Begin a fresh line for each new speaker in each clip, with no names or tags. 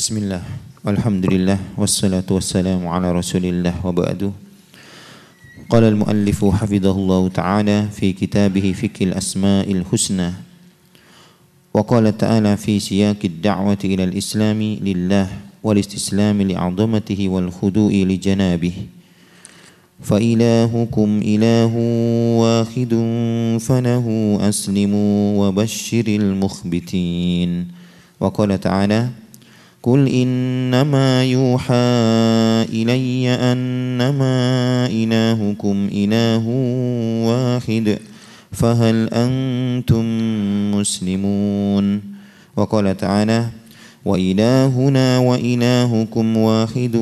بسم الله والحمد لله والصلاة والسلام على رسول الله ba'du قال المؤلف حفظه الله تعالى في كتابه فك الأسماء الحسنى وقال تعالى في سياق الدعوة إلى الإسلام لله والاستسلام لعظمته والخضوع لجنابه فإلهكم إله واحد فله أسلموا وبشر المخبتين وقال تعالى قل انما يوحى الي انما الهكم اله واحد فهل انتم مسلمون وقال تعالى والهنا والهكم واحد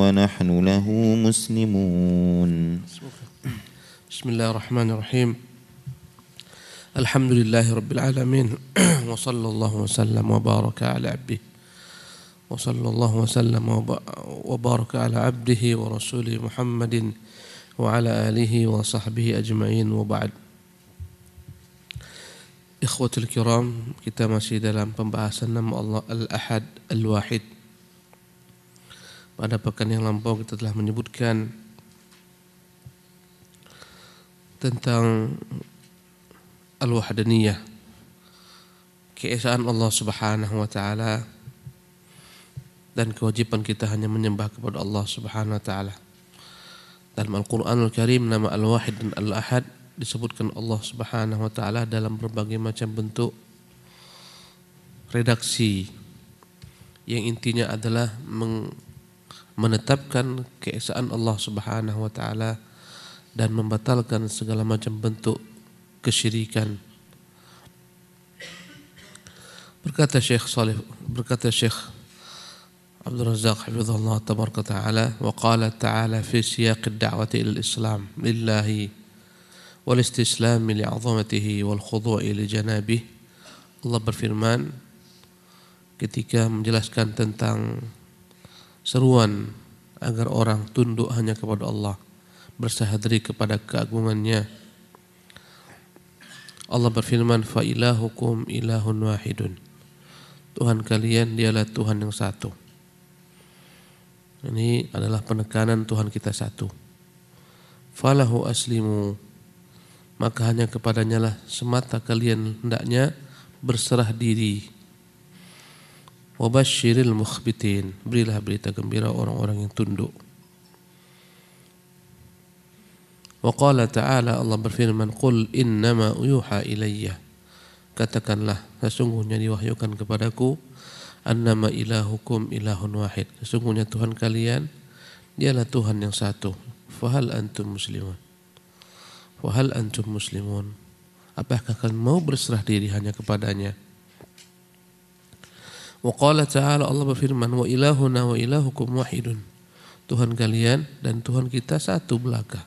ونحن له مسلمون
بسم الله الرحمن الرحيم الحمد لله رب العالمين وصلى الله وسلم وبارك على عبده وصلى الله وسلم وبارك على عبده ورسوله محمد وعلى آله وصحبه أجمعين وبعد Ikhwatul kiram, kita masih dalam pembahasan nama Allah Al-Ahad Al-Wahid. Pada pekan yang lampau kita telah menyebutkan tentang Al-Wahdaniyah, keesaan Allah Subhanahu wa taala dan kewajiban kita hanya menyembah kepada Allah Subhanahu wa taala. Dalam Al-Qur'anul Karim nama Al-Wahid dan Al-Ahad disebutkan Allah Subhanahu wa taala dalam berbagai macam bentuk redaksi yang intinya adalah menetapkan keesaan Allah Subhanahu wa taala dan membatalkan segala macam bentuk kesyirikan. Berkata Syekh Saleh, berkata Syekh عبد الرزاق حفظه الله تبارك وتعالى وقال تعالى في سياق الدعوة إلى الإسلام لله والاستسلام لعظمته والخضوع لجنابه Allah berfirman ketika menjelaskan tentang seruan agar orang tunduk hanya kepada Allah bersahadri kepada keagungannya Allah berfirman fa ilahukum ilahun wahidun Tuhan kalian dialah Tuhan yang satu ini adalah penekanan Tuhan kita satu. Falahu aslimu. Maka hanya kepadanya lah semata kalian hendaknya berserah diri. Wabashiril mukhbitin. Berilah berita gembira orang-orang yang tunduk. Waqala ta'ala Allah berfirman Qul innama uyuha ilayya Katakanlah sesungguhnya diwahyukan kepadaku annama ilahukum ilahun wahid. Sesungguhnya Tuhan kalian dialah Tuhan yang satu. Fahal antum muslimun. Fahal antum muslimun. Apakah kalian mau berserah diri hanya kepadanya? Wa qala ta'ala Allah berfirman wa ilahuna wa ilahukum wahidun. Tuhan kalian dan Tuhan kita satu belaka.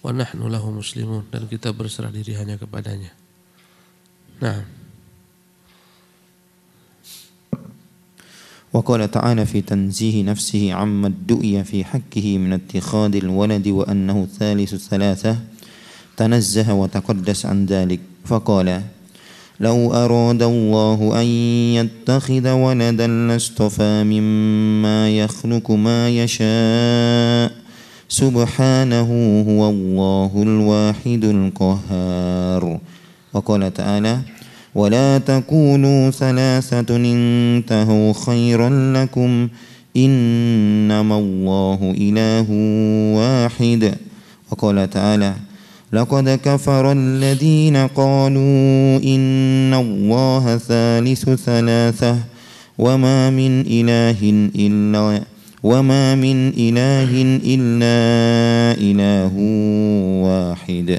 Wa nahnu lahu muslimun dan kita berserah diri hanya kepadanya. Nah,
وقال تعالى في تنزيه نفسه عما ادعي في حقه من اتخاذ الولد وأنه ثالث ثلاثه تنزه وتقدس عن ذلك فقال لو أراد الله أن يتخذ ولدا لاصطفى مما يخلق ما يشاء سبحانه هو الله الواحد القهار وقال تعالى ولا تكونوا ثلاثة انتهوا خيرا لكم إنما الله إله واحد وقال تعالى لقد كفر الذين قالوا إن الله ثالث ثلاثة وما من إله إلا وما من إله إلا إله واحد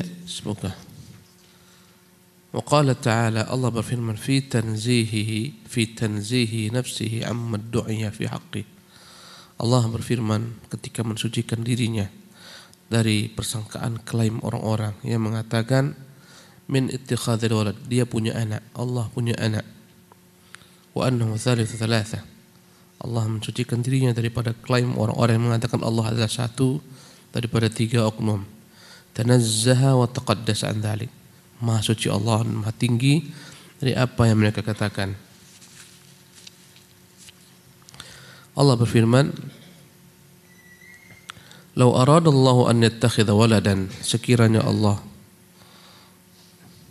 وقال تعالى الله berfirman في تنزيهه في tanzihi نفسه عما du'ya في حقه الله berfirman ketika mensucikan dirinya dari persangkaan klaim orang-orang yang mengatakan min ittikhadhil walad dia punya anak Allah punya anak wa annahu thalithu thalatha Allah mensucikan dirinya daripada klaim orang-orang yang mengatakan Allah adalah satu daripada tiga oknum tanazzaha wa taqaddas an dhalik Maha suci Allah dan maha tinggi dari apa yang mereka katakan. Allah berfirman, "Lau aradallahu an yattakhidha waladan," sekiranya Allah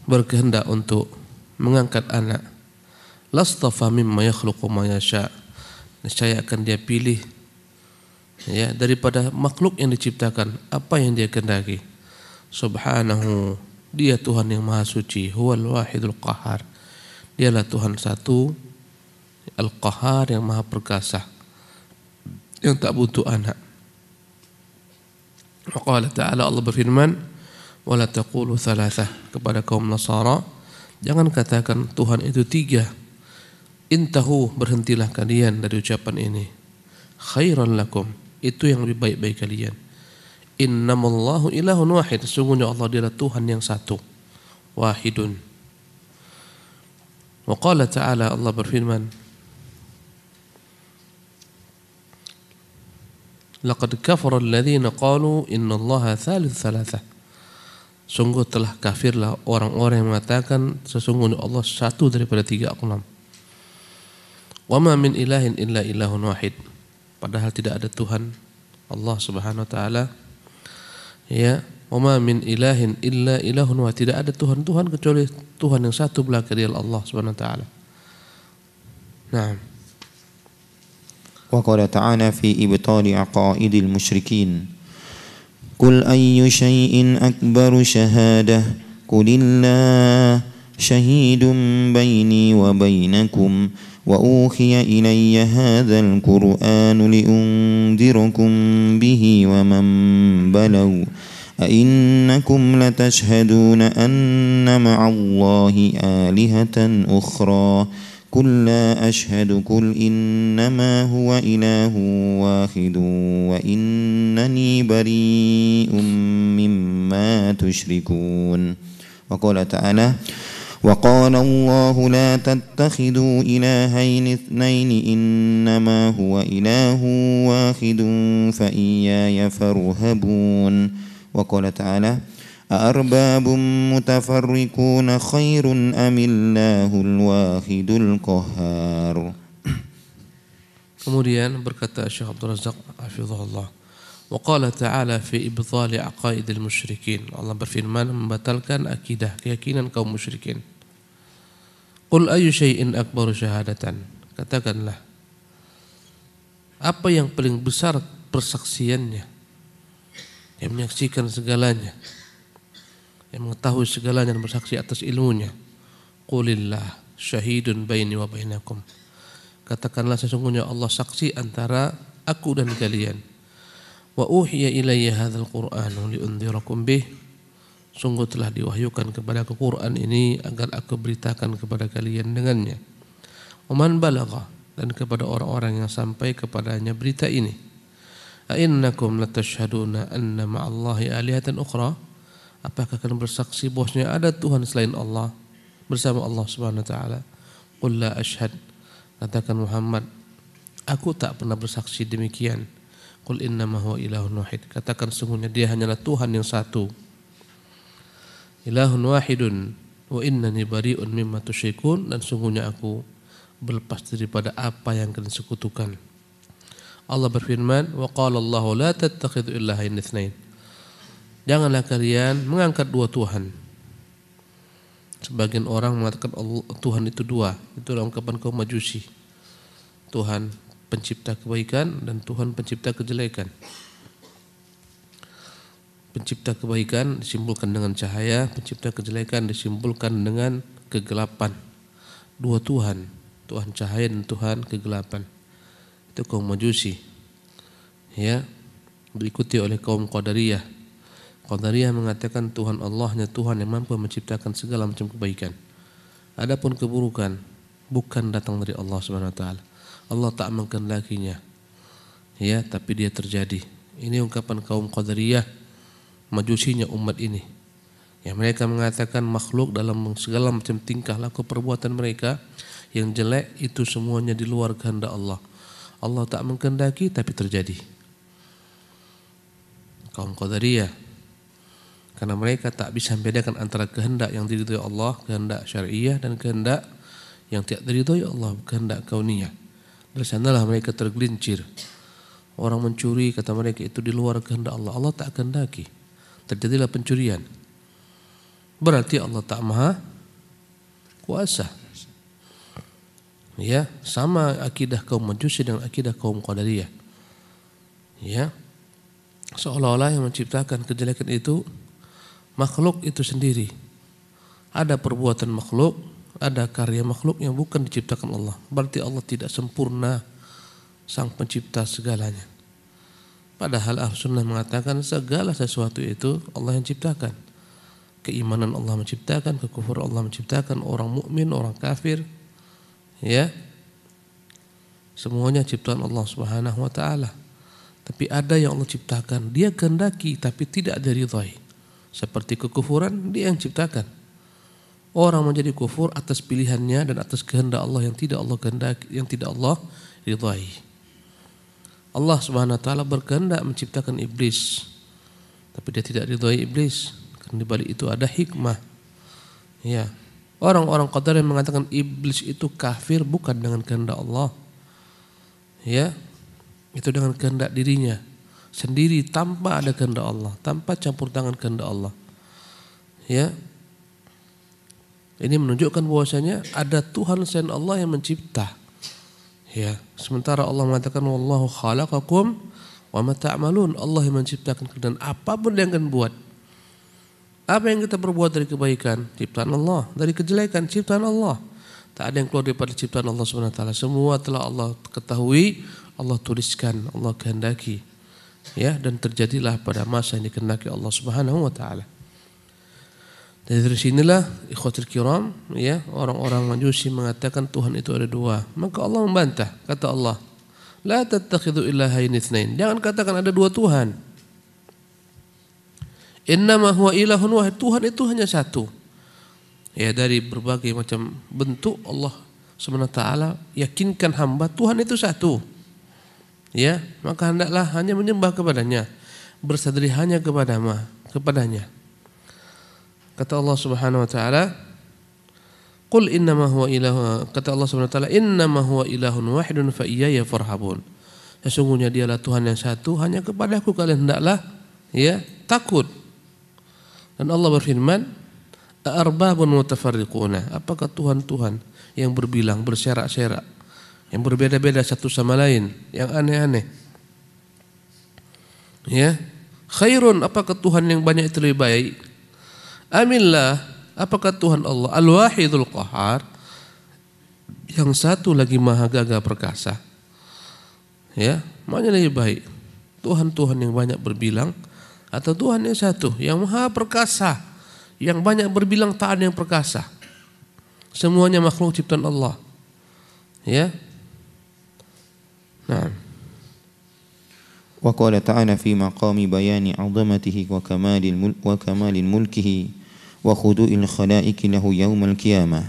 berkehendak untuk mengangkat anak, lastafa mimma yakhluqu ma yasha. Niscaya akan dia pilih ya daripada makhluk yang diciptakan apa yang dia kehendaki. Subhanahu dia Tuhan yang Maha Suci, Huwal Wahidul Qahar. Dialah Tuhan satu, Al-Qahar yang Maha Perkasa, yang tak butuh anak. Waqala ta'ala Allah berfirman, "Wala taqulu thalathah" kepada kaum Nasara, jangan katakan Tuhan itu tiga. Intahu berhentilah kalian dari ucapan ini. Khairan lakum, itu yang lebih baik bagi kalian Innamallahu ilahun wahid. Sesungguhnya Allah adalah Tuhan yang satu. Wahidun. Wa qala ta'ala Allah berfirman. Laqad kafara alladhina qalu innallaha thalith thalatha Sungguh telah kafirlah orang-orang yang mengatakan sesungguhnya Allah satu daripada tiga aqlam Wa ma min ilahin illa ilahun wahid. Padahal tidak ada Tuhan Allah Subhanahu wa taala ya Oma min ilahin illa ilahun wa tidak ada Tuhan Tuhan kecuali Tuhan yang satu belaka dia Allah Subhanahu wa taala. Nah.
Wa qala ta'ala fi ibtali aqaidil musyrikin. Qul ayyu shayin akbaru shahada. Qulillah shahidum bayni wa baynakum. واوحي الي هذا القران لانذركم به ومن بلغ أئنكم لتشهدون أن مع الله آلهة أخرى قل لا أشهد قل إنما هو إله واحد وإنني بريء مما تشركون وقال تعالى وقال الله لا تتخذوا الهين اثنين انما هو اله واحد فاياي فارهبون وقال تعالى أأرباب متفرقون خير أم الله الواحد القهار
Kemudian berkata Syekh Abdul Razak الله وقال تعالى في إبطال عقائد المشركين الله berfirman membatalkan akidah keyakinan kaum musyrikin Qul ayu syai'in akbaru syahadatan. Katakanlah. Apa yang paling besar persaksiannya? Yang menyaksikan segalanya. Yang mengetahui segalanya dan bersaksi atas ilmunya. Qulillah syahidun baini wa bainakum. Katakanlah sesungguhnya Allah saksi antara aku dan kalian. Wa uhiya ilayya hadzal Qur'an li undzirakum bih Sungguh telah diwahyukan kepada aku Quran ini agar aku beritakan kepada kalian dengannya. Oman balagha dan kepada orang-orang yang sampai kepadanya berita ini. A'innakum latashhaduna anna ma'allahi alihatan ukhra? Apakah kalian bersaksi bahwasanya ada Tuhan selain Allah bersama Allah Subhanahu wa taala? Qul la ashhad. Katakan Muhammad, aku tak pernah bersaksi demikian. Qul innama huwa ilahun wahid. Katakan sungguhnya dia hanyalah Tuhan yang satu ilahun wahidun wa innani bari'un mimma tusyikun dan sungguhnya aku berlepas daripada apa yang kalian sekutukan. Allah berfirman, wa qala Allahu la tattakhidhu ilahain itsnain. Janganlah kalian mengangkat dua Tuhan. Sebagian orang mengatakan Allah, Tuhan itu dua. Itu dalam ungkapan kaum Majusi. Tuhan pencipta kebaikan dan Tuhan pencipta kejelekan pencipta kebaikan disimpulkan dengan cahaya, pencipta kejelekan disimpulkan dengan kegelapan. Dua Tuhan, Tuhan cahaya dan Tuhan kegelapan. Itu kaum Majusi. Ya, diikuti oleh kaum Qadariyah. Qadariyah mengatakan Tuhan Allahnya Tuhan yang mampu menciptakan segala macam kebaikan. Adapun keburukan bukan datang dari Allah Subhanahu wa taala. Allah tak mengkendakinya. Ya, tapi dia terjadi. Ini ungkapan kaum Qadariyah majusinya umat ini. Ya, mereka mengatakan makhluk dalam segala macam tingkah laku perbuatan mereka yang jelek itu semuanya di luar kehendak Allah. Allah tak mengkendaki tapi terjadi. Kaum Qadariyah karena mereka tak bisa membedakan antara kehendak yang diridhoi Allah, kehendak syariah dan kehendak yang tidak diridhoi Allah, kehendak kauniyah. Dari sanalah mereka tergelincir. Orang mencuri kata mereka itu di luar kehendak Allah. Allah tak kehendaki terjadilah pencurian. Berarti Allah tak maha kuasa. Ya, sama akidah kaum Majusi dengan akidah kaum Qadariyah. Ya. Seolah-olah yang menciptakan kejelekan itu makhluk itu sendiri. Ada perbuatan makhluk, ada karya makhluk yang bukan diciptakan Allah. Berarti Allah tidak sempurna sang pencipta segalanya. Padahal Ahlus Sunnah mengatakan segala sesuatu itu Allah yang ciptakan. Keimanan Allah menciptakan, kekufuran Allah menciptakan, orang mukmin, orang kafir. Ya. Semuanya ciptaan Allah Subhanahu wa taala. Tapi ada yang Allah ciptakan, dia kehendaki tapi tidak dari diridhai. Seperti kekufuran dia yang ciptakan. Orang menjadi kufur atas pilihannya dan atas kehendak Allah yang tidak Allah kehendaki, yang tidak Allah ridhai. Allah Subhanahu wa taala berkehendak menciptakan iblis. Tapi dia tidak ridhoi iblis. Karena di balik itu ada hikmah. Ya. Orang-orang Qadar yang mengatakan iblis itu kafir bukan dengan kehendak Allah. Ya. Itu dengan kehendak dirinya sendiri tanpa ada kehendak Allah, tanpa campur tangan kehendak Allah. Ya. Ini menunjukkan bahwasanya ada Tuhan selain Allah yang mencipta. Ya, sementara Allah mengatakan wallahu khalaqakum wa ma ta'malun. Allah yang menciptakan kalian apapun yang kalian buat. Apa yang kita perbuat dari kebaikan? Ciptaan Allah. Dari kejelekan ciptaan Allah. Tak ada yang keluar daripada ciptaan Allah Subhanahu wa taala. Semua telah Allah ketahui, Allah tuliskan, Allah kehendaki. Ya, dan terjadilah pada masa yang dikehendaki Allah Subhanahu wa taala. Dari sinilah ikhwatul kiram ya orang-orang Majusi mengatakan Tuhan itu ada dua. Maka Allah membantah. Kata Allah, "La tattakhidhu ilaha itsnain." Jangan katakan ada dua Tuhan. Innama huwa ilahun wahid. Tuhan itu hanya satu. Ya dari berbagai macam bentuk Allah Subhanahu taala yakinkan hamba Tuhan itu satu. Ya, maka hendaklah hanya menyembah kepadanya, bersedih hanya kepada kepadanya. Kata Allah Subhanahu wa taala, "Qul innama huwa ilahu." Kata Allah Subhanahu wa taala, "Innama huwa ilahun wahidun fa iyaya farhabun." Sesungguhnya dialah Tuhan yang satu, hanya kepadaku kalian hendaklah ya takut. Dan Allah berfirman, "Arbabun mutafarriquna." Apakah Tuhan-tuhan yang berbilang, berserak-serak, yang berbeda-beda satu sama lain, yang aneh-aneh? Ya. Khairun apakah Tuhan yang banyak itu lebih baik? Aminlah, apakah Tuhan Allah Al-Wahidul Qahar yang satu lagi maha gagah perkasa. Ya, yang lebih baik Tuhan-Tuhan yang banyak berbilang atau Tuhan yang satu yang maha perkasa, yang banyak berbilang taat yang perkasa. Semuanya makhluk ciptaan Allah.
Ya. Nah, وقال تعالى في مقام بيان عظمته وكمال الملك وكمال ملكه وخضوع الخلائق له يوم القيامة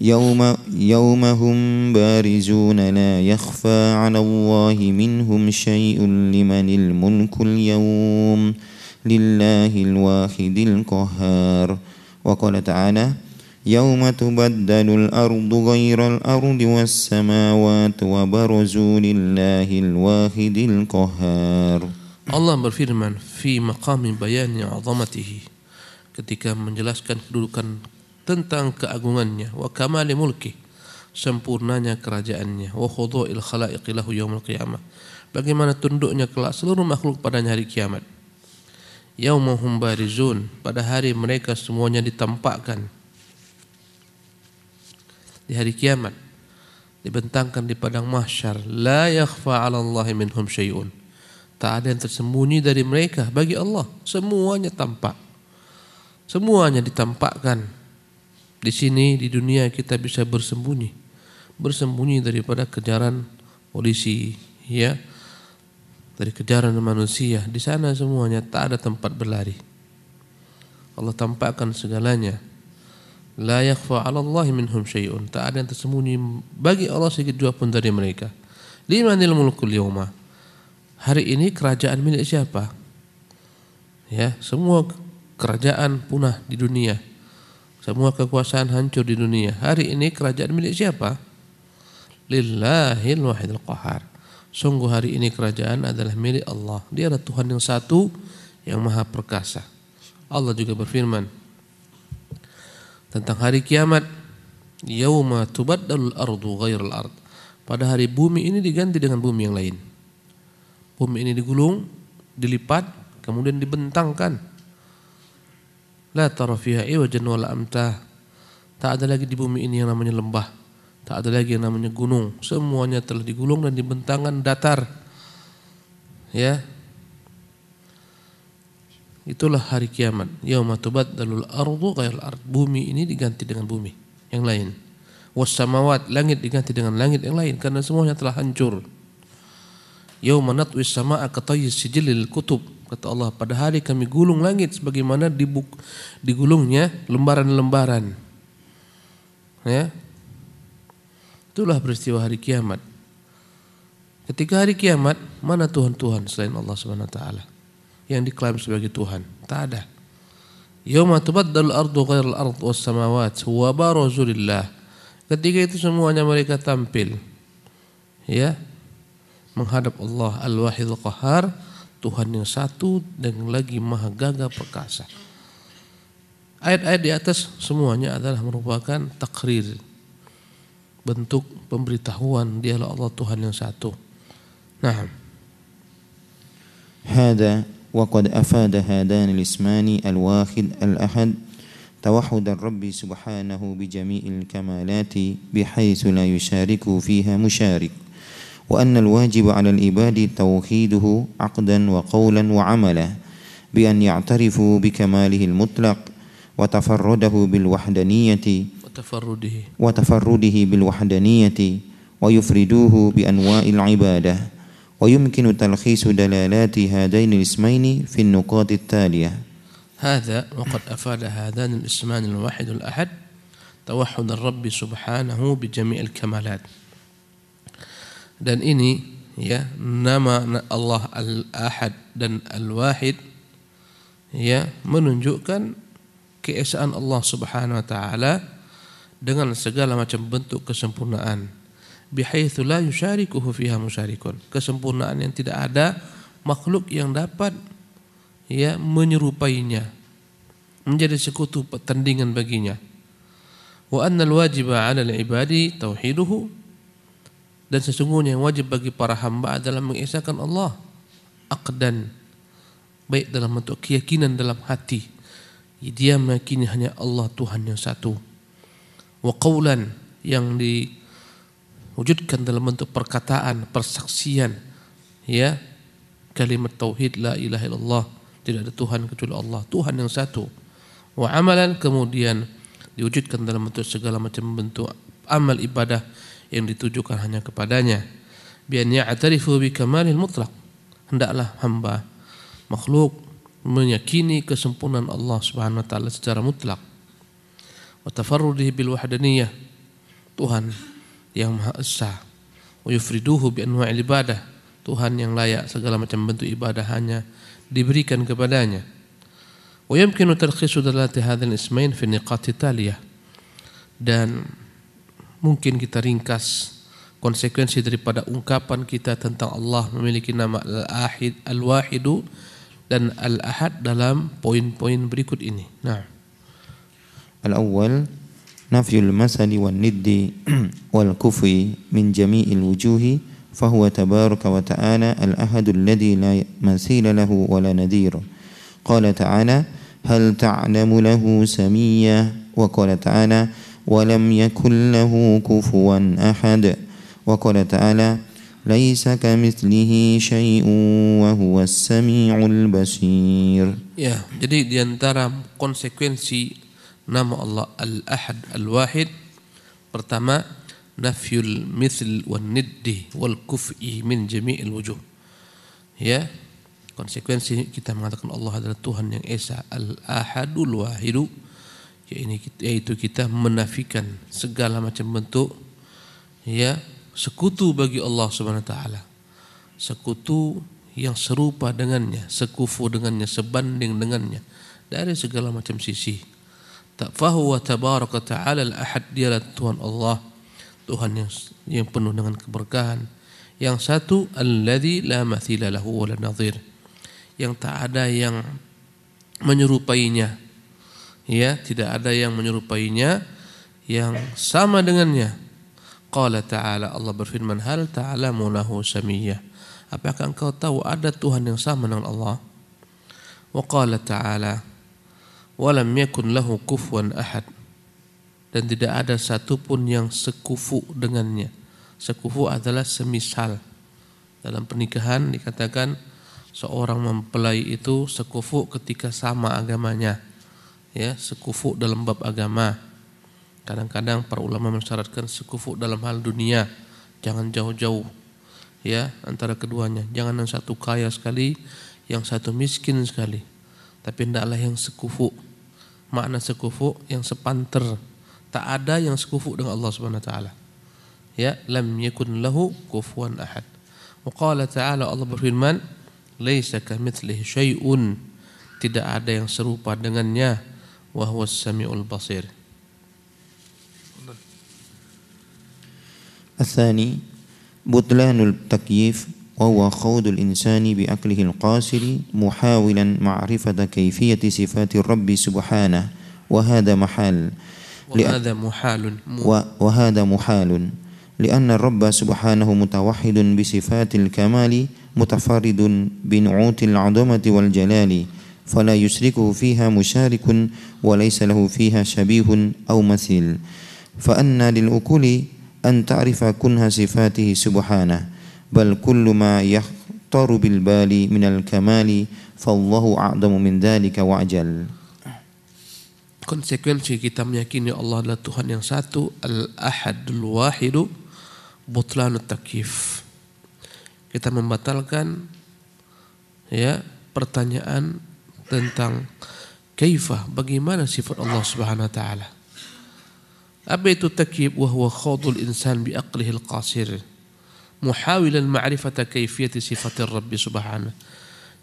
يوم يوم هم بارزون لا يخفى على الله منهم شيء لمن الملك اليوم لله الواحد القهار وقال تعالى يوم تبدل الأرض غير الأرض والسماوات وبرزوا لله الواحد القهار
Allah berfirman fi مقام بيان عظمته ketika menjelaskan kedudukan tentang keagungannya wa kamali mulki sempurnanya kerajaannya wa khudu'il khalaiqi lahu yaumil qiyamah bagaimana tunduknya kelak seluruh makhluk pada hari kiamat Yaumuhum barizun pada hari mereka semuanya ditampakkan di hari kiamat dibentangkan di padang mahsyar la yakhfa 'ala Allah minhum syai'un tak ada yang tersembunyi dari mereka bagi Allah semuanya tampak semuanya ditampakkan di sini di dunia kita bisa bersembunyi bersembunyi daripada kejaran polisi ya dari kejaran manusia di sana semuanya tak ada tempat berlari Allah tampakkan segalanya La yakhfa 'ala Allah minhum syai'un. Tak ada yang tersembunyi bagi Allah sedikit dua pun dari mereka. Limanil mulku yawma? Hari ini kerajaan milik siapa? Ya, semua kerajaan punah di dunia. Semua kekuasaan hancur di dunia. Hari ini kerajaan milik siapa? Lillahil wahidil qahar. Sungguh hari ini kerajaan adalah milik Allah. Dia adalah Tuhan yang satu yang maha perkasa. Allah juga berfirman, tentang hari kiamat yauma tubaddalul ardu ghairul ard pada hari bumi ini diganti dengan bumi yang lain bumi ini digulung dilipat kemudian dibentangkan la tara fiha iwajan wala amta tak ada lagi di bumi ini yang namanya lembah tak ada lagi yang namanya gunung semuanya telah digulung dan dibentangkan datar ya Itulah hari kiamat. Yaumatubat dalul ardu kayal ard. Bumi ini diganti dengan bumi yang lain. Wasamawat langit diganti dengan langit yang lain karena semuanya telah hancur. Yauma natwis samaa katayyis sijilil kutub. Kata Allah, pada hari kami gulung langit sebagaimana dibuk, digulungnya lembaran-lembaran. Ya. Itulah peristiwa hari kiamat. Ketika hari kiamat, mana Tuhan-Tuhan selain Allah Subhanahu wa taala? yang diklaim sebagai Tuhan. Tak ada. Yauma tubaddal ardu al ard was samawat wa barazu Ketika itu semuanya mereka tampil. Ya. Menghadap Allah al wahid al Qahar, Tuhan yang satu dan lagi Maha Gagah Perkasa. Ayat-ayat di atas semuanya adalah merupakan takrir. Bentuk pemberitahuan dialah Allah Tuhan yang satu. Nah.
ada. وقد أفاد هذان الاسمان الواحد الأحد توحد الرب سبحانه بجميع الكمالات بحيث لا يشارك فيها مشارك وأن الواجب على العباد توحيده عقدا وقولا وعملا بأن يعترفوا بكماله المطلق وتفرده بالوحدانية
وتفرده
وتفرده بالوحدانية ويفردوه بأنواع العبادة ويمكن تلخيص دلالات هذين الاسمين في النقاط التالية
هذا وقد أفاد هذان الاسمان الواحد الأحد توحد الرب سبحانه بجميع الكمالات dan ini ya nama Allah Al-Ahad dan Al-Wahid ya menunjukkan keesaan Allah Subhanahu wa taala dengan segala macam bentuk kesempurnaan bihaitsu la yusyarikuhu fiha musyarikun. Kesempurnaan yang tidak ada makhluk yang dapat ya menyerupainya. Menjadi sekutu pertandingan baginya. Wa annal wajiba 'alal ibadi tauhiduhu dan sesungguhnya yang wajib bagi para hamba adalah mengesahkan Allah akdan baik dalam bentuk keyakinan dalam hati dia meyakini hanya Allah Tuhan yang satu wa qawlan yang di wujudkan dalam bentuk perkataan, persaksian, ya kalimat tauhid la ilaha illallah tidak ada Tuhan kecuali Allah Tuhan yang satu wa amalan kemudian diwujudkan dalam bentuk segala macam bentuk amal ibadah yang ditujukan hanya kepadanya biar ya'tarifu bi kamalil mutlak hendaklah hamba makhluk meyakini kesempurnaan Allah Subhanahu wa taala secara mutlak wa bil wahdaniyah Tuhan yang Maha Esa. yufriduhu bi anwa'il ibadah. Tuhan yang layak segala macam bentuk ibadah hanya diberikan kepadanya. Wa yumkinu tarkhisu dalati ismain fi niqati taliyah. Dan mungkin kita ringkas konsekuensi daripada ungkapan kita tentang Allah memiliki nama Al-Ahid, Al-Wahidu dan Al-Ahad dalam poin-poin berikut ini. Nah.
Al-awwal نفي المثل والند والكفر من جميع الوجوه فهو تبارك وتعالى الأحد الذي لا مثيل له ولا نذير قال تعالى هل تعلم له سميا وقال تعالى ولم يكن له كفوا أحد وقال تعالى ليس كمثله شيء وهو السميع البصير
ya jadi diantara konsekuensi nama Allah Al-Ahad Al-Wahid pertama nafyul mithl wan niddi wal kuf'i min jami'il wujuh ya konsekuensi kita mengatakan Allah adalah Tuhan yang Esa Al-Ahadul Wahidu yaitu kita menafikan segala macam bentuk ya sekutu bagi Allah Subhanahu wa taala sekutu yang serupa dengannya sekufu dengannya sebanding dengannya dari segala macam sisi wa tabaraka ta'ala al-ahad Dialah Tuhan Allah Tuhan yang, yang penuh dengan keberkahan Yang satu Alladhi la mathila lahu wa la nazir Yang tak ada yang Menyerupainya Ya, tidak ada yang menyerupainya yang sama dengannya. Qala ta'ala Allah berfirman hal ta'ala mulahu samiyah. Apakah engkau tahu ada Tuhan yang sama dengan Allah? Wa qala ta'ala walam yakun lahu kufuwan ahad dan tidak ada satu pun yang sekufu dengannya sekufu adalah semisal dalam pernikahan dikatakan seorang mempelai itu sekufu ketika sama agamanya ya sekufu dalam bab agama kadang-kadang para ulama mensyaratkan sekufu dalam hal dunia jangan jauh-jauh ya antara keduanya jangan yang satu kaya sekali yang satu miskin sekali tapi hendaklah yang sekufu makna sekufu yang sepanter. Tak ada yang sekufu dengan Allah Subhanahu wa taala. Ya, lam yakun lahu kufuwan ahad. Wa qala ta'ala Allah berfirman, "Laisa kamitslihi syai'un." Tidak ada yang serupa dengannya. Wa huwas samiul basir.
الثاني بطلان التكييف وهو خوض الإنسان بأكله القاسر محاولا معرفة كيفية صفات الرب سبحانه وهذا محال وهذا محال وهذا محال لأن الرب سبحانه متوحد بصفات الكمال متفرد بنعوت العظمة والجلال فلا يشركه فيها مشارك وليس له فيها شبيه أو مثيل فأن للأكل أن تعرف كنه صفاته سبحانه bal kullu ma yahtaru bil bali minal kamali fallahu a'damu min dhalika wa ajal
konsekuensi kita meyakini Allah adalah Tuhan yang satu al-ahadul wahidu butlan takif kita membatalkan ya pertanyaan tentang kaifah bagaimana sifat Allah Subhanahu wa taala apa itu takyib wa huwa khadul insan bi aqlihil qasir muhawilan ma'rifata kaifiyati sifatir rabbi subhanahu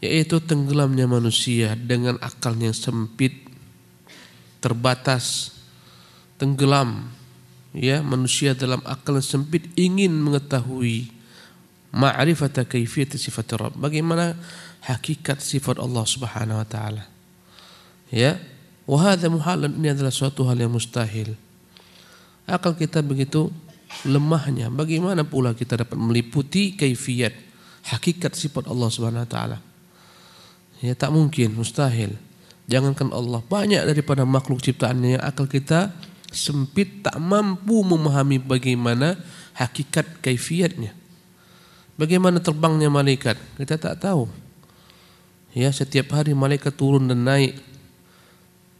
yaitu tenggelamnya manusia dengan akal yang sempit terbatas tenggelam ya manusia dalam akal yang sempit ingin mengetahui ma'rifata kaifiyati sifatir Rabb bagaimana hakikat sifat Allah Subhanahu wa taala ya wa hadha muhalan ini adalah suatu hal yang mustahil akal kita begitu lemahnya. Bagaimana pula kita dapat meliputi kaifiat hakikat sifat Allah Subhanahu wa taala? Ya tak mungkin, mustahil. Jangankan Allah, banyak daripada makhluk ciptaannya yang akal kita sempit tak mampu memahami bagaimana hakikat kaifiatnya. Bagaimana terbangnya malaikat? Kita tak tahu. Ya, setiap hari malaikat turun dan naik.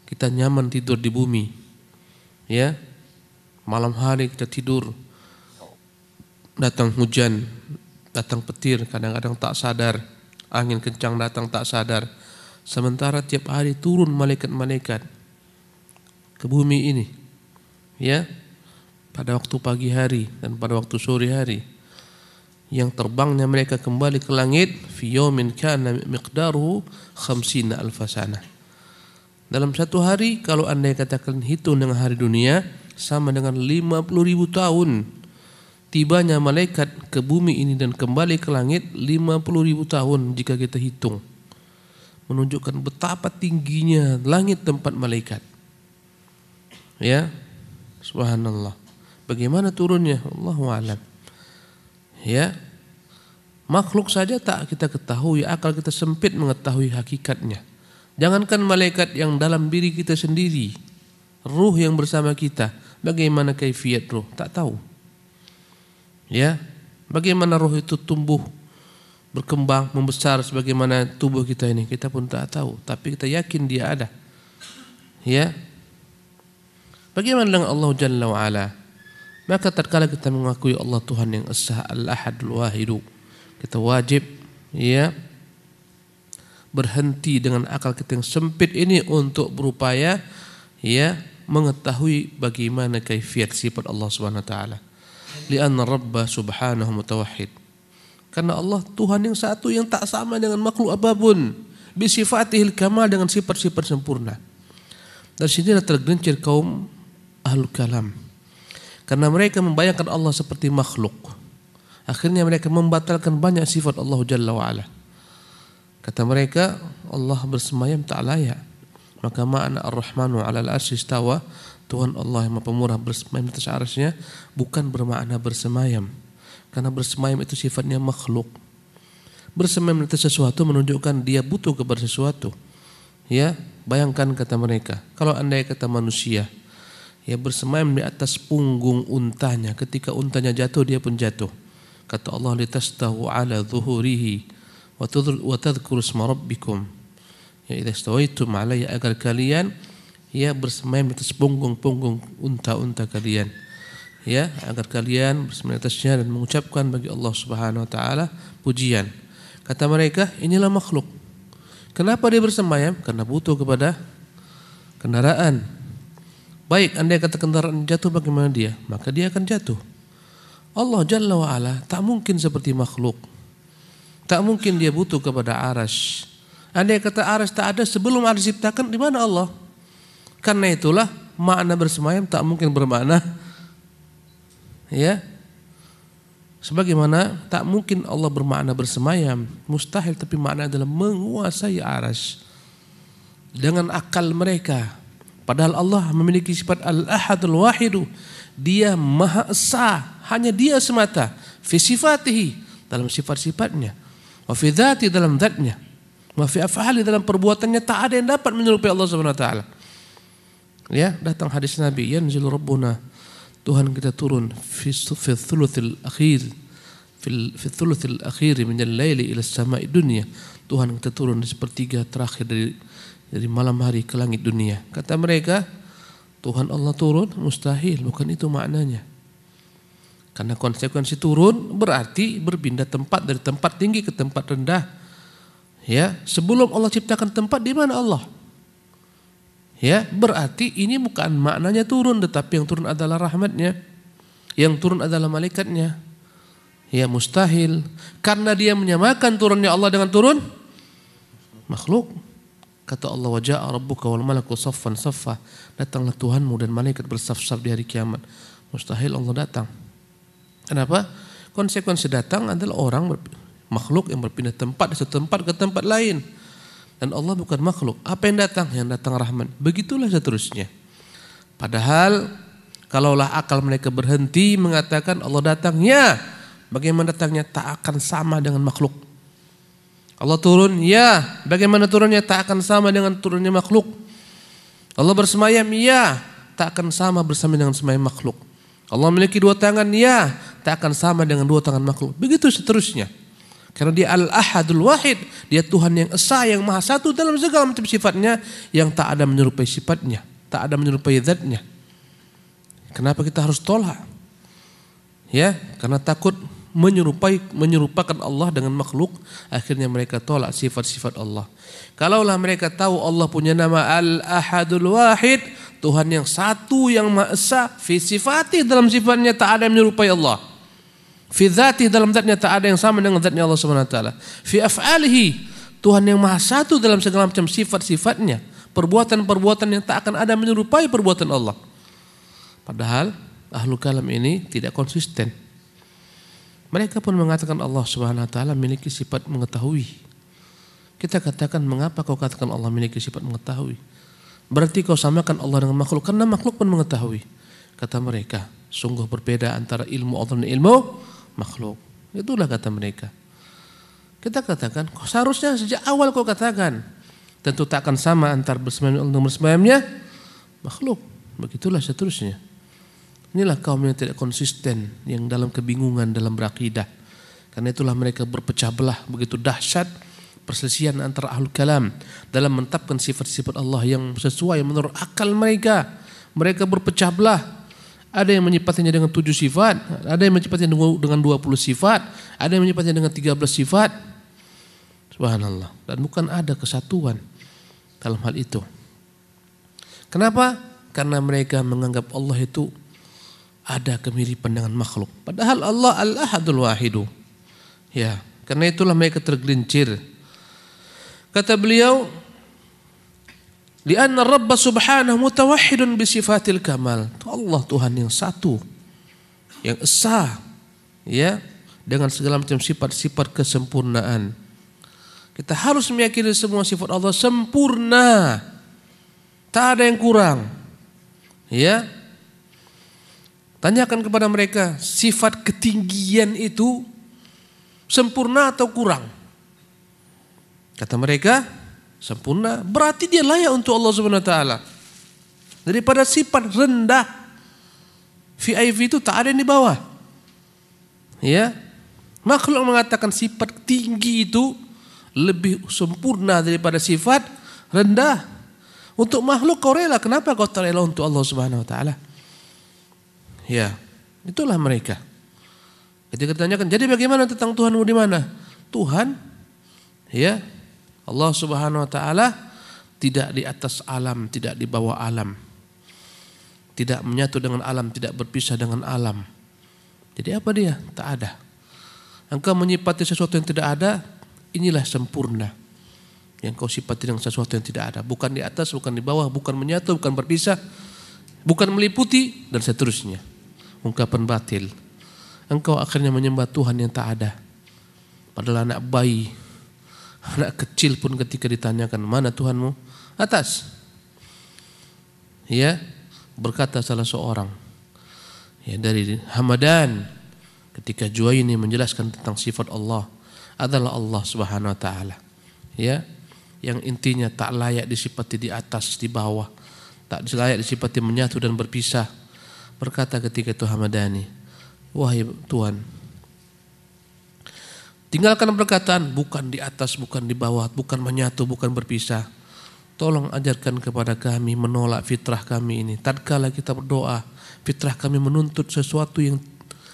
Kita nyaman tidur di bumi. Ya, malam hari kita tidur, datang hujan, datang petir, kadang-kadang tak sadar, angin kencang datang tak sadar. Sementara tiap hari turun malaikat-malaikat ke bumi ini, ya, pada waktu pagi hari dan pada waktu sore hari yang terbangnya mereka kembali ke langit fi yawmin kana miqdaruhu khamsina alfasana. Dalam satu hari kalau andai katakan hitung dengan hari dunia sama dengan 50 ribu tahun. Tibanya malaikat ke bumi ini dan kembali ke langit 50 ribu tahun jika kita hitung. Menunjukkan betapa tingginya langit tempat malaikat. Ya, subhanallah. Bagaimana turunnya? Allah alam. Ya, makhluk saja tak kita ketahui, akal kita sempit mengetahui hakikatnya. Jangankan malaikat yang dalam diri kita sendiri, ruh yang bersama kita, Bagaimana kaifiat ruh? Tak tahu. Ya, bagaimana roh itu tumbuh, berkembang, membesar sebagaimana tubuh kita ini? Kita pun tak tahu, tapi kita yakin dia ada. Ya. Bagaimana dengan Allah Jalla wa ala? Maka tatkala kita mengakui Allah Tuhan yang Esa Al-Ahadul Wahidu, kita wajib ya berhenti dengan akal kita yang sempit ini untuk berupaya ya mengetahui bagaimana kaifiat sifat Allah Subhanahu wa taala. Li'anna Rabbah subhanahu mutawahhid. Karena Allah Tuhan yang satu yang tak sama dengan makhluk apapun. Bisifatihil kamal dengan sifat-sifat sempurna. Dari ada tergelincir kaum ahlul kalam. Karena mereka membayangkan Allah seperti makhluk. Akhirnya mereka membatalkan banyak sifat Allah Jalla wa'ala. Kata mereka, Allah bersemayam tak layak. Maka makna ar-Rahmanu 'alal arsy istawa. Tuhan Allah yang Pemurah bersemayam di atas arsy bukan bermakna bersemayam. Karena bersemayam itu sifatnya makhluk. Bersemayam di atas sesuatu menunjukkan dia butuh kepada sesuatu. Ya, bayangkan kata mereka, kalau andai kata manusia ya bersemayam di atas punggung untanya, ketika untanya jatuh dia pun jatuh. Kata Allah litastahu ala zuhurihi wa tadhkuru isma rabbikum ya idastawaitum alayya agar kalian ya bersemayam di atas punggung-punggung unta-unta kalian ya agar kalian bersemayam atasnya dan mengucapkan bagi Allah Subhanahu wa taala pujian kata mereka inilah makhluk kenapa dia bersemayam karena butuh kepada kendaraan baik andai kata kendaraan jatuh bagaimana dia maka dia akan jatuh Allah Jalla wa ala tak mungkin seperti makhluk tak mungkin dia butuh kepada arash Andai kata aras tak ada sebelum aras diciptakan, di mana Allah? Karena itulah makna bersemayam tak mungkin bermakna ya sebagaimana tak mungkin Allah bermakna bersemayam mustahil tapi makna adalah menguasai aras dengan akal mereka padahal Allah memiliki sifat al-ahadul wahidu dia maha esa hanya dia semata fi sifatihi dalam sifat-sifatnya wa fi dalam zatnya Mafia af'ali dalam perbuatannya tak ada yang dapat menyerupai Allah Subhanahu wa taala. Ya, datang hadis Nabi, yanzilu rabbuna. Tuhan kita turun fi fi thuluthil akhir fi fi thuluthil akhir min al-laili ila samai dunia. Tuhan kita turun di sepertiga terakhir dari dari malam hari ke langit dunia. Kata mereka, Tuhan Allah turun mustahil, bukan itu maknanya. Karena konsekuensi turun berarti berpindah tempat dari tempat tinggi ke tempat rendah Ya, sebelum Allah ciptakan tempat di mana Allah? Ya, berarti ini bukan maknanya turun tetapi yang turun adalah rahmatnya. Yang turun adalah malaikatnya. Ya, mustahil karena dia menyamakan turunnya Allah dengan turun makhluk. Kata Allah wajah rabbuka wal malaku saffan saffa. Datanglah Tuhanmu dan malaikat bersaf-saf di hari kiamat. Mustahil Allah datang. Kenapa? Konsekuensi datang adalah orang Makhluk yang berpindah tempat dari satu tempat ke tempat lain. Dan Allah bukan makhluk. Apa yang datang? Yang datang rahmat. Begitulah seterusnya. Padahal kalaulah akal mereka berhenti mengatakan Allah datangnya. Bagaimana datangnya? Tak akan sama dengan makhluk. Allah turun, ya. Bagaimana turunnya? Tak akan sama dengan turunnya makhluk. Allah bersemayam, ya. Tak akan sama bersama dengan semayam makhluk. Allah memiliki dua tangan, ya. Tak akan sama dengan dua tangan makhluk. Begitu seterusnya. Karena dia al-ahadul wahid. Dia Tuhan yang esa, yang maha satu dalam segala macam sifatnya. Yang tak ada menyerupai sifatnya. Tak ada menyerupai zatnya. Kenapa kita harus tolak? Ya, karena takut menyerupai menyerupakan Allah dengan makhluk akhirnya mereka tolak sifat-sifat Allah kalaulah mereka tahu Allah punya nama Al-Ahadul Wahid Tuhan yang satu yang Maha Esa fi sifati dalam sifatnya tak ada menyerupai Allah Fi dzati dalam zatnya tak ada yang sama dengan zatnya Allah Subhanahu wa taala. Fi af'alihi Tuhan yang maha satu dalam segala macam sifat-sifatnya, perbuatan-perbuatan yang tak akan ada menyerupai perbuatan Allah. Padahal ahlu kalam ini tidak konsisten. Mereka pun mengatakan Allah Subhanahu wa taala memiliki sifat mengetahui. Kita katakan mengapa kau katakan Allah memiliki sifat mengetahui? Berarti kau samakan Allah dengan makhluk karena makhluk pun mengetahui. Kata mereka, sungguh berbeda antara ilmu Allah dan ilmu makhluk. Itulah kata mereka. Kita katakan, kok seharusnya sejak awal kau katakan. Tentu tak akan sama antar bersemayam dan bersemayamnya makhluk. Begitulah seterusnya. Inilah kaum yang tidak konsisten, yang dalam kebingungan dalam berakidah. Karena itulah mereka berpecah belah begitu dahsyat perselisihan antara ahlul kalam dalam menetapkan sifat-sifat Allah yang sesuai menurut akal mereka. Mereka berpecah belah ada yang menyifatinya dengan tujuh sifat, ada yang menyifatinya dengan dua puluh sifat, ada yang menyifatinya dengan tiga belas sifat. Subhanallah. Dan bukan ada kesatuan dalam hal itu. Kenapa? Karena mereka menganggap Allah itu ada kemiripan dengan makhluk. Padahal Allah Al-Ahadul Wahidu. Ya, karena itulah mereka tergelincir. Kata beliau, Lianna Rabb subhanahu mutawahhidun bersifatil kamal. Allah Tuhan yang satu. Yang esa. Ya. Dengan segala macam sifat-sifat kesempurnaan. Kita harus meyakini semua sifat Allah sempurna. Tak ada yang kurang. Ya. Tanyakan kepada mereka, sifat ketinggian itu sempurna atau kurang? Kata mereka, sempurna, berarti dia layak untuk Allah Subhanahu wa taala. Daripada sifat rendah VIP itu tak ada yang di bawah. Ya. Makhluk mengatakan sifat tinggi itu lebih sempurna daripada sifat rendah. Untuk makhluk kau rela, kenapa kau tak rela untuk Allah Subhanahu wa taala? Ya, itulah mereka. Ketika ditanyakan, jadi bagaimana tentang Tuhanmu di mana? Tuhan ya Allah Subhanahu wa taala tidak di atas alam, tidak di bawah alam. Tidak menyatu dengan alam, tidak berpisah dengan alam. Jadi apa dia? Tak ada. Engkau menyipati sesuatu yang tidak ada, inilah sempurna. Yang kau sipati dengan sesuatu yang tidak ada. Bukan di atas, bukan di bawah, bukan menyatu, bukan berpisah, bukan meliputi, dan seterusnya. Ungkapan batil. Engkau akhirnya menyembah Tuhan yang tak ada. Padahal anak bayi Anak kecil pun ketika ditanyakan, mana Tuhanmu? Atas. Ya, berkata salah seorang. Ya, dari Hamadan ketika ini menjelaskan tentang sifat Allah adalah Allah Subhanahu wa taala. Ya, yang intinya tak layak disipati di atas, di bawah, tak layak disifati menyatu dan berpisah. Berkata ketika itu Hamadani, "Wahai Tuhan, Tinggalkan perkataan bukan di atas, bukan di bawah, bukan menyatu, bukan berpisah. Tolong ajarkan kepada kami menolak fitrah kami ini. Tatkala kita berdoa, fitrah kami menuntut sesuatu yang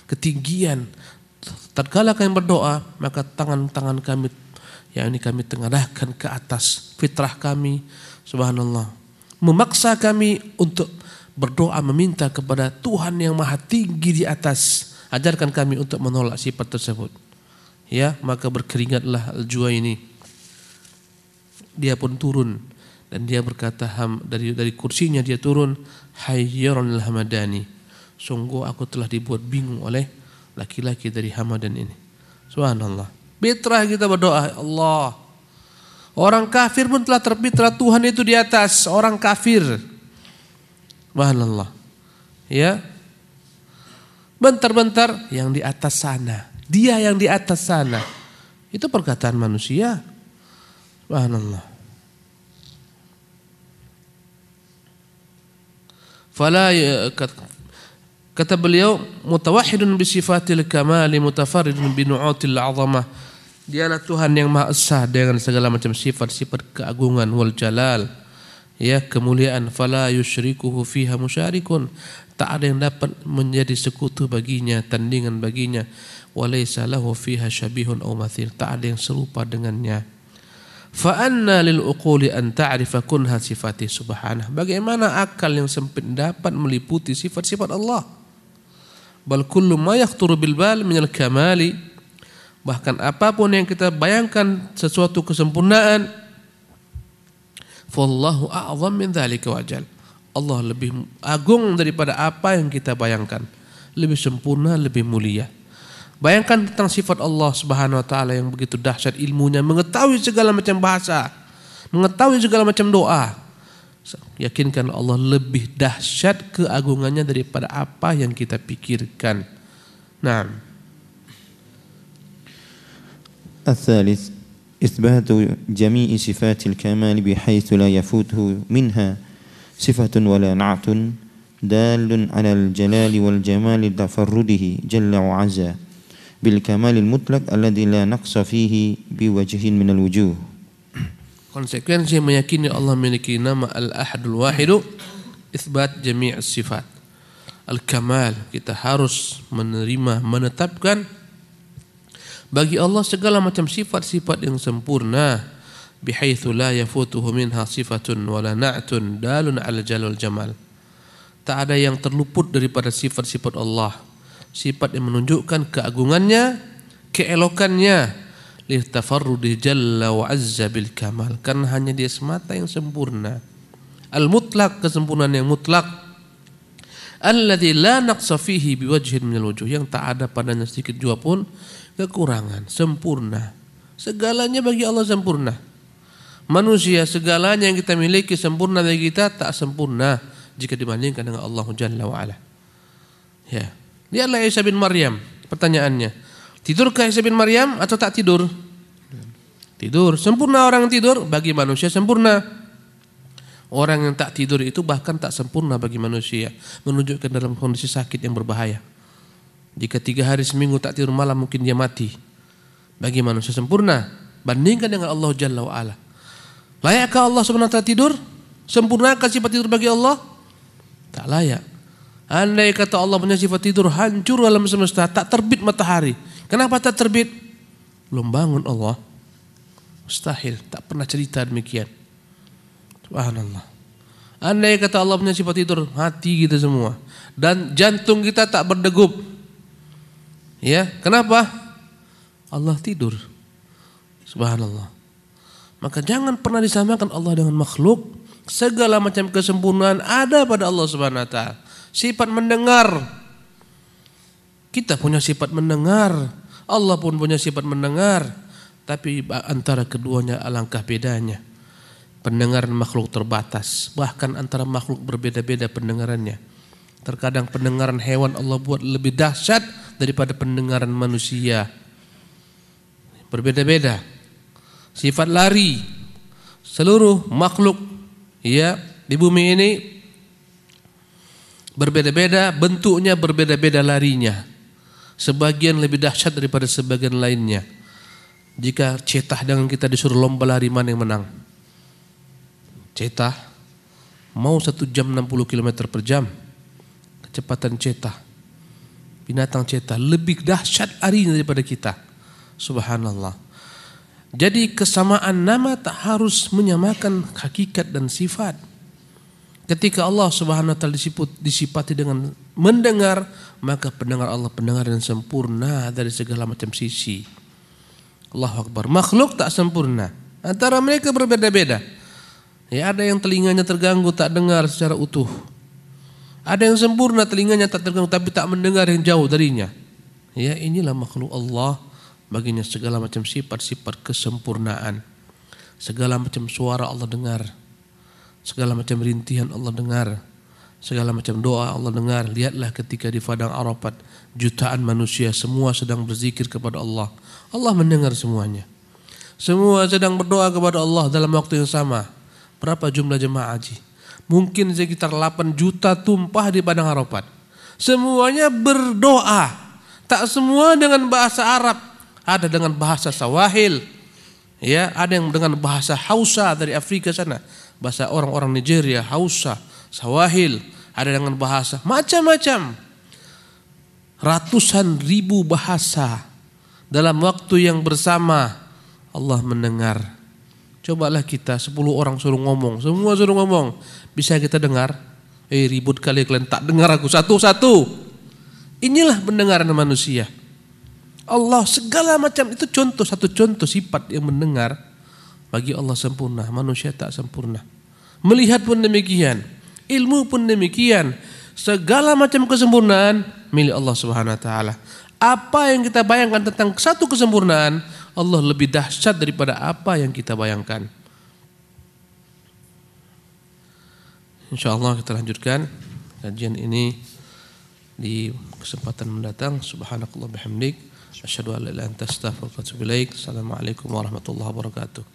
ketinggian. Tatkala kami berdoa, maka tangan-tangan kami yang ini kami tengadahkan ke atas fitrah kami. Subhanallah. Memaksa kami untuk berdoa meminta kepada Tuhan yang maha tinggi di atas. Ajarkan kami untuk menolak sifat tersebut ya maka berkeringatlah al-jua ini dia pun turun dan dia berkata ham dari dari kursinya dia turun hayyaron hamadani sungguh aku telah dibuat bingung oleh laki-laki dari hamadan ini subhanallah fitrah kita berdoa ya Allah orang kafir pun telah terpitra Tuhan itu di atas orang kafir subhanallah ya bentar-bentar yang di atas sana dia yang di atas sana. Itu perkataan manusia. Subhanallah. Fala eh, kata beliau mutawahidun bi sifatil kamali mutafarridun bi nu'atil azamah. Dialah Tuhan yang Maha Esa dengan segala macam sifat-sifat keagungan wal jalal. Ya, kemuliaan fala yusyrikuhu fiha musyarikun. Tak ada yang dapat menjadi sekutu baginya, tandingan baginya walaysa lahu fiha syabihun aw mathil tak ada yang serupa dengannya fa anna lil uquli an ta'rifa kunha sifati subhanah bagaimana akal yang sempit dapat meliputi sifat-sifat Allah bal kullu ma yaqturu bil bal min al kamali bahkan apapun yang kita bayangkan sesuatu kesempurnaan wallahu a'zam min dzalika wajal Allah lebih agung daripada apa yang kita bayangkan lebih sempurna lebih mulia Bayangkan tentang sifat Allah Subhanahu wa taala yang begitu dahsyat ilmunya, mengetahui segala macam bahasa, mengetahui segala macam doa. Yakinkan Allah lebih dahsyat keagungannya daripada apa yang kita pikirkan.
Nah. الثالث إثبات جميع صفات الكمال بحيث لا يفوته منها صفة ولا نعت دال على الجلال والجمال تفرده جل azza bil kamalil mutlak alladzi la naqsa fihi wajhin minal wujuh.
Konsekuensi meyakini Allah memiliki nama Al-Ahadul Wahidu isbat jami' sifat. Al-kamal kita harus menerima menetapkan bagi Allah segala macam sifat-sifat yang sempurna bihaitsu la yafutuhu minha sifatun wala na'tun dalun al jalal jamal. Tak ada yang terluput daripada sifat-sifat Allah sifat yang menunjukkan keagungannya, keelokannya, lihtafarrudi jalla wa azza bil kamal karena hanya dia semata yang sempurna al mutlak kesempurnaan yang mutlak alladzi la naqsa fihi biwajhin minal wujuh yang tak ada padanya sedikit jua pun kekurangan sempurna segalanya bagi Allah sempurna manusia segalanya yang kita miliki sempurna bagi kita tak sempurna jika dibandingkan dengan Allah jalla wa ala ya yeah. Lihatlah Isa bin Maryam pertanyaannya. Tidurkah Isa bin Maryam atau tak tidur? Tidur. Sempurna orang tidur bagi manusia sempurna. Orang yang tak tidur itu bahkan tak sempurna bagi manusia. Menunjukkan dalam kondisi sakit yang berbahaya. Jika tiga hari seminggu tak tidur malam mungkin dia mati. Bagi manusia sempurna. Bandingkan dengan Allah Jalla wa'ala. Layakkah Allah sebenarnya tidur? Sempurnakan sifat tidur bagi Allah? Tak layak. Andai kata Allah punya sifat tidur hancur alam semesta, tak terbit matahari. Kenapa tak terbit? Belum bangun Allah. Mustahil, tak pernah cerita demikian. Subhanallah. Andai kata Allah punya sifat tidur, hati kita semua. Dan jantung kita tak berdegup. Ya, kenapa? Allah tidur. Subhanallah. Maka jangan pernah disamakan Allah dengan makhluk. Segala macam kesempurnaan ada pada Allah Subhanahu wa taala sifat mendengar. Kita punya sifat mendengar, Allah pun punya sifat mendengar. Tapi antara keduanya alangkah bedanya. Pendengaran makhluk terbatas, bahkan antara makhluk berbeda-beda pendengarannya. Terkadang pendengaran hewan Allah buat lebih dahsyat daripada pendengaran manusia. Berbeda-beda. Sifat lari seluruh makhluk ya di bumi ini Berbeda-beda bentuknya, berbeda-beda larinya. Sebagian lebih dahsyat daripada sebagian lainnya. Jika cetah dengan kita disuruh lomba lari mana yang menang? Cetah mau satu jam 60 km per jam. Kecepatan cetah. Binatang cetah lebih dahsyat larinya daripada kita. Subhanallah. Jadi kesamaan nama tak harus menyamakan hakikat dan sifat. Ketika Allah Subhanahu wa taala disifati dengan mendengar, maka pendengar Allah pendengar yang sempurna dari segala macam sisi. Allahu Akbar. Makhluk tak sempurna. Antara mereka berbeda-beda. Ya, ada yang telinganya terganggu tak dengar secara utuh. Ada yang sempurna telinganya tak terganggu tapi tak mendengar yang jauh darinya. Ya, inilah makhluk Allah baginya segala macam sifat-sifat kesempurnaan. Segala macam suara Allah dengar Segala macam rintihan Allah dengar. Segala macam doa Allah dengar. Lihatlah ketika di padang Arafat jutaan manusia semua sedang berzikir kepada Allah. Allah mendengar semuanya. Semua sedang berdoa kepada Allah dalam waktu yang sama. Berapa jumlah jemaah haji? Mungkin sekitar 8 juta tumpah di padang Arafat. Semuanya berdoa. Tak semua dengan bahasa Arab, ada dengan bahasa Sawahil. Ya, ada yang dengan bahasa Hausa dari Afrika sana bahasa orang-orang Nigeria, Hausa, Sawahil, ada dengan bahasa macam-macam. Ratusan ribu bahasa dalam waktu yang bersama Allah mendengar. Cobalah kita sepuluh orang suruh ngomong, semua suruh ngomong, bisa kita dengar? Eh ribut kali kalian tak dengar aku satu-satu. Inilah pendengaran manusia. Allah segala macam itu contoh satu contoh sifat yang mendengar bagi Allah sempurna, manusia tak sempurna. Melihat pun demikian, ilmu pun demikian. Segala macam kesempurnaan milik Allah Subhanahu wa taala. Apa yang kita bayangkan tentang satu kesempurnaan, Allah lebih dahsyat daripada apa yang kita bayangkan. Insya Allah kita lanjutkan kajian ini di kesempatan mendatang. Subhanakallah bihamdik. anta wa atubu ilaik. Assalamualaikum warahmatullahi
wabarakatuh.